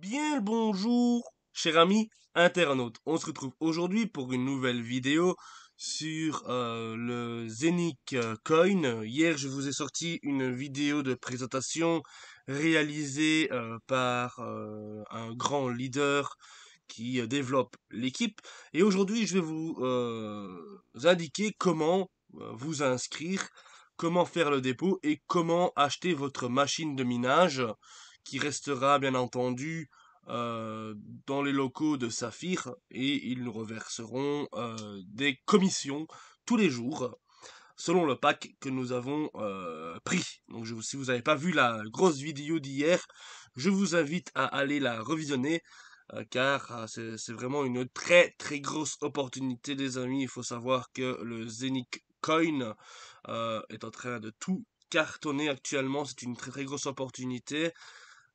Bien le bonjour, cher ami internaute. On se retrouve aujourd'hui pour une nouvelle vidéo sur euh, le Zenic euh, Coin. Hier, je vous ai sorti une vidéo de présentation réalisée euh, par un grand leader qui développe l'équipe. Et aujourd'hui, je vais vous indiquer comment vous inscrire, comment faire le dépôt et comment acheter votre machine de minage qui restera bien entendu euh, dans les locaux de Saphir et ils nous reverseront euh, des commissions tous les jours selon le pack que nous avons euh, pris. Donc si vous n'avez pas vu la grosse vidéo d'hier, je vous invite à aller la revisionner car c'est vraiment une très très grosse opportunité les amis. Il faut savoir que le Zenic Coin est en train de tout cartonner actuellement. C'est une très très grosse opportunité.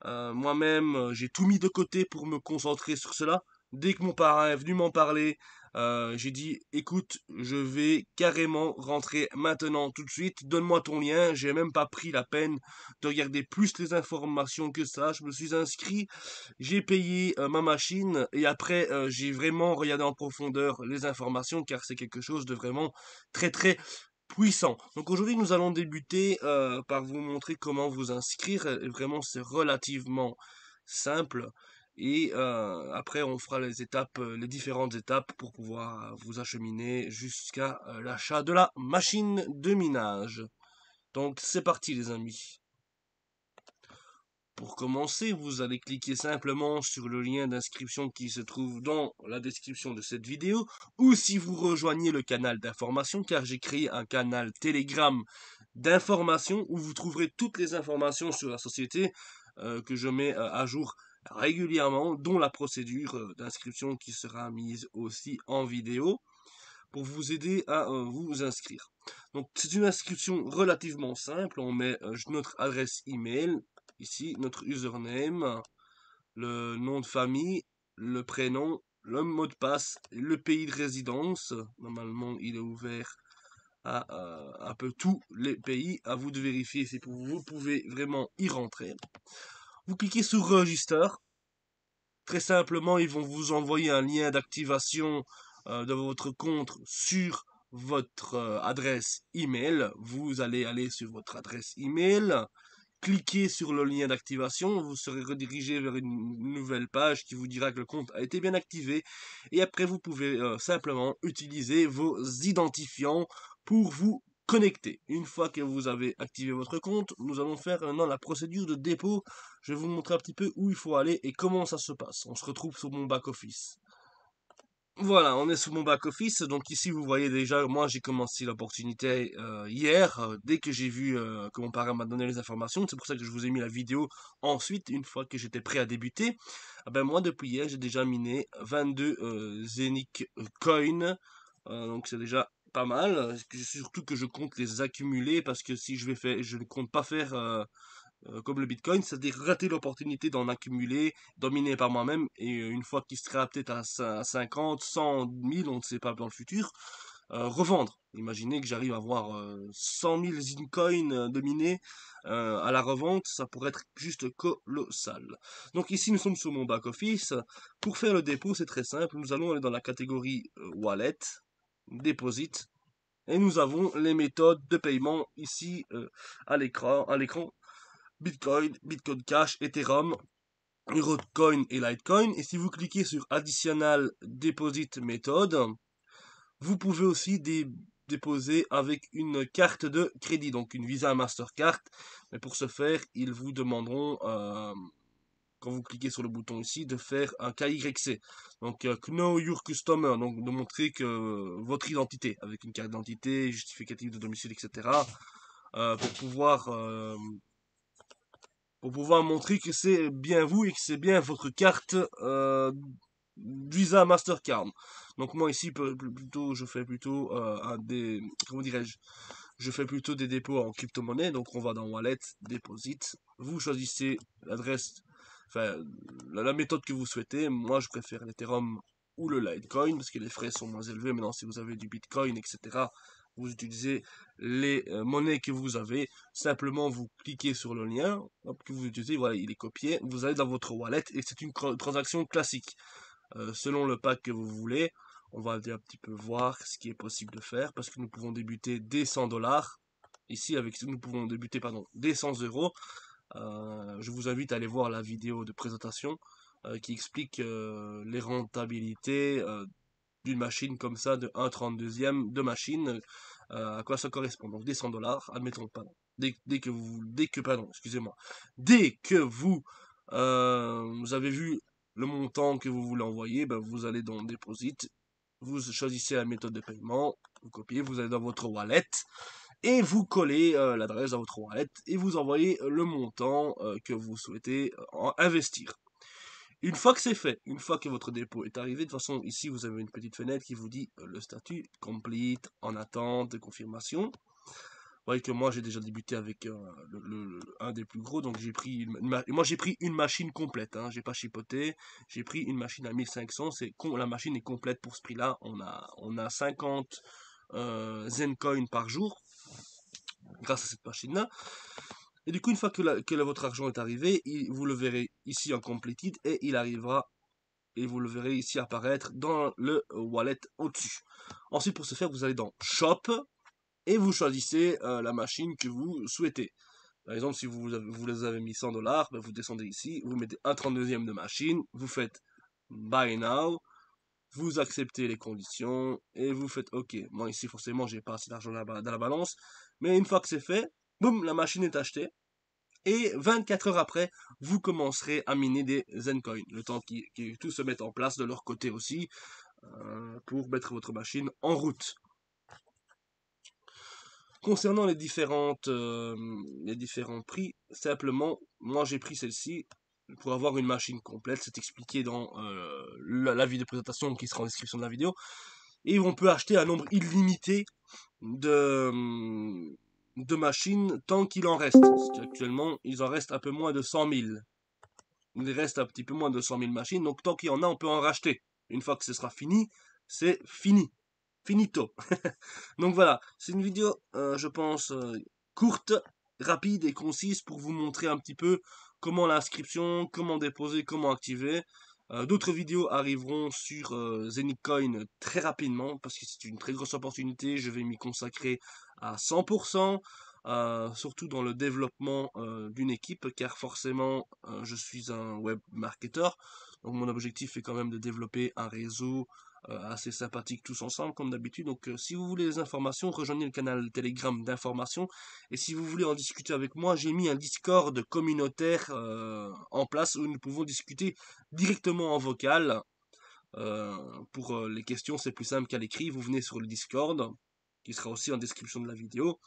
Euh, moi-même, euh, j'ai tout mis de côté pour me concentrer sur cela. Dès que mon parrain est venu m'en parler, euh, j'ai dit écoute, je vais carrément rentrer maintenant tout de suite, donne-moi ton lien, j'ai même pas pris la peine de regarder plus les informations que ça, je me suis inscrit, j'ai payé ma machine et après j'ai vraiment regardé en profondeur les informations car c'est quelque chose de vraiment très très puissant. Donc aujourd'hui nous allons débuter euh, par vous montrer comment vous inscrire. vraiment c'est relativement simple. Et euh, après on fera les étapes, euh, les différentes étapes pour pouvoir vous acheminer jusqu'à l'achat de la machine de minage. Donc c'est parti les amis. Pour commencer, vous allez cliquer simplement sur le lien d'inscription qui se trouve dans la description de cette vidéo, ou si vous rejoignez le canal d'information, car j'ai créé un canal Telegram d'information où vous trouverez toutes les informations sur la société euh, que je mets euh, à jour régulièrement, dont la procédure euh, d'inscription qui sera mise aussi en vidéo pour vous aider à vous inscrire. Donc c'est une inscription relativement simple, on met notre adresse email, ici notre username, le nom de famille, le prénom, le mot de passe, le pays de résidence. Normalement, il est ouvert à un peu tous les pays. À vous de vérifier si vous pouvez vraiment y rentrer. Vous cliquez sur Register. Très simplement, ils vont vous envoyer un lien d'activation euh, de votre compte sur votre euh, adresse email. Vous allez aller sur votre adresse email cliquez sur le lien d'activation, vous serez redirigé vers une nouvelle page qui vous dira que le compte a été bien activé. Et après, vous pouvez euh, simplement utiliser vos identifiants pour vous connecter. Une fois que vous avez activé votre compte, nous allons faire maintenant la procédure de dépôt. Je vais vous montrer un petit peu où il faut aller et comment ça se passe. On se retrouve sur mon back-office. Voilà, on est sous mon back-office. Donc ici, vous voyez déjà, moi j'ai commencé l'opportunité euh, hier, euh, dès que j'ai vu euh, que mon parrain m'a donné les informations. C'est pour ça que je vous ai mis la vidéo ensuite, une fois que j'étais prêt à débuter. Ah ben moi, depuis hier, j'ai déjà miné 22 Zenic Coin. donc c'est déjà pas mal. Surtout que je compte les accumuler parce que si je vais faire, je ne compte pas faire euh, comme le Bitcoin, c'est-à-dire rater l'opportunité d'en accumuler, dominé par moi-même, et euh, une fois qu'il sera peut-être à 50, 100, 1000, on ne sait pas dans le futur, euh, revendre. Imaginez que j'arrive à avoir 100 000 Zincoins dominés à la revente, ça pourrait être juste colossal. Donc ici, nous sommes sur mon back-office. Pour faire le dépôt, c'est très simple. Nous allons aller dans la catégorie Wallet, Deposit, et nous avons les méthodes de paiement ici à l'écran Bitcoin, Bitcoin Cash, Ethereum, Eurocoin et Litecoin. Et si vous cliquez sur Additional Deposit Method, vous pouvez aussi déposer avec une carte de crédit, donc une Visa Mastercard. Mais pour ce faire, ils vous demanderont, euh, quand vous cliquez sur le bouton ici, de faire un KYC. Donc euh, Know Your Customer, donc de montrer que votre identité, avec une carte d'identité, justificatif de domicile, etc., euh, pour pouvoir pour pouvoir montrer que c'est bien vous et que c'est bien votre carte euh, Visa Mastercard. Donc moi ici plutôt je fais plutôt euh, des comment dirais-je je fais plutôt des dépôts en crypto-monnaie. Donc on va dans Wallet, Deposit. Vous choisissez l'adresse, enfin la, méthode que vous souhaitez. Moi je préfère l'Ethereum ou le Litecoin parce que les frais sont moins élevés. Maintenant si vous avez du Bitcoin etc vous utilisez les euh, monnaies que vous avez, simplement vous cliquez sur le lien que vous utilisez, voilà, il est copié, vous allez dans votre wallet et c'est une transaction classique. Euh, selon le pack que vous voulez, on va aller un petit peu voir ce qui est possible de faire parce que nous pouvons débuter des 100 dollars. Ici, avec nous pouvons débuter pardon, des 100 euros. Euh, je vous invite à aller voir la vidéo de présentation qui explique les rentabilités d'une machine comme ça de 1 32e de machine, euh, à quoi ça correspond. Donc des 100 dollars, admettons, pardon. Dès, dès, que vous, dès que, pardon, excusez-moi, dès que vous, euh, vous avez vu le montant que vous voulez envoyer, ben vous allez dans Deposit, vous choisissez la méthode de paiement, vous copiez, vous allez dans votre wallet, et vous collez euh, l'adresse à votre wallet, et vous envoyez le montant que vous souhaitez investir. Une fois que c'est fait, une fois que votre dépôt est arrivé, de toute façon, ici, vous avez une petite fenêtre qui vous dit euh, le statut complete, en attente de confirmation. Vous voyez que moi, j'ai déjà débuté avec euh, un des plus gros, donc j'ai pris une, moi, j'ai pris une machine complète, hein, j'ai pas chipoté, j'ai pris une machine à 1500, c'est la machine est complète pour ce prix-là, on a, on a 50 euh, Zencoin par jour, grâce à cette machine-là. Et du coup, une fois que, que votre argent est arrivé, vous le verrez ici en completed et il arrivera et vous le verrez ici apparaître dans le wallet au-dessus. Ensuite, pour ce faire, vous allez dans Shop et vous choisissez euh, la machine que vous souhaitez. Par exemple, si vous, les avez mis 100 dollars, ben, vous descendez ici, vous mettez un 32e de machine, vous faites Buy Now, vous acceptez les conditions et vous faites OK. Moi ici forcément j'ai pas assez d'argent dans la balance, mais une fois que c'est fait, boum, la machine est achetée. Et 24 heures après, vous commencerez à miner des Zencoin. Le temps que tout se mette en place de leur côté aussi, euh, pour mettre votre machine en route. Concernant les différentes euh, les différents prix, simplement, moi j'ai pris celle-ci pour avoir une machine complète. C'est expliqué dans euh, la vidéo de présentation qui sera en description de la vidéo. Et on peut acheter un nombre illimité de, hum, de machines tant qu'il en reste. Actuellement, il en reste un peu moins de 100 000. Il reste un petit peu moins de 100 000 machines, donc tant qu'il y en a, on peut en racheter. Une fois que ce sera fini, c'est fini. Finito. donc voilà, c'est une vidéo, euh, je pense, euh, courte, rapide et concise pour vous montrer un petit peu comment l'inscription, comment déposer, comment activer. Euh, d'autres vidéos arriveront sur Zenicoin très rapidement parce que c'est une très grosse opportunité. Je vais m'y consacrer 100%, euh, surtout dans le développement euh, d'une équipe, car forcément, euh, je suis un web marketeur. Donc mon objectif est quand même de développer un réseau assez sympathique tous ensemble, comme d'habitude. Donc si vous voulez des informations, rejoignez le canal Telegram d'information. Et si vous voulez en discuter avec moi, j'ai mis un Discord communautaire en place où nous pouvons discuter directement en vocal. pour les questions, c'est plus simple qu'à l'écrit. Vous venez sur le Discord, qui sera aussi en description de la vidéo.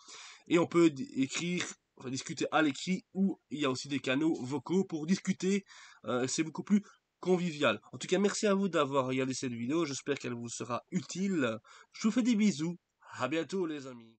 Et on peut écrire, enfin discuter à l'écrit, ou il y a aussi des canaux vocaux pour discuter. Euh, c'est beaucoup plus convivial. En tout cas, merci à vous d'avoir regardé cette vidéo. J'espère qu'elle vous sera utile. Je vous fais des bisous. À bientôt, les amis.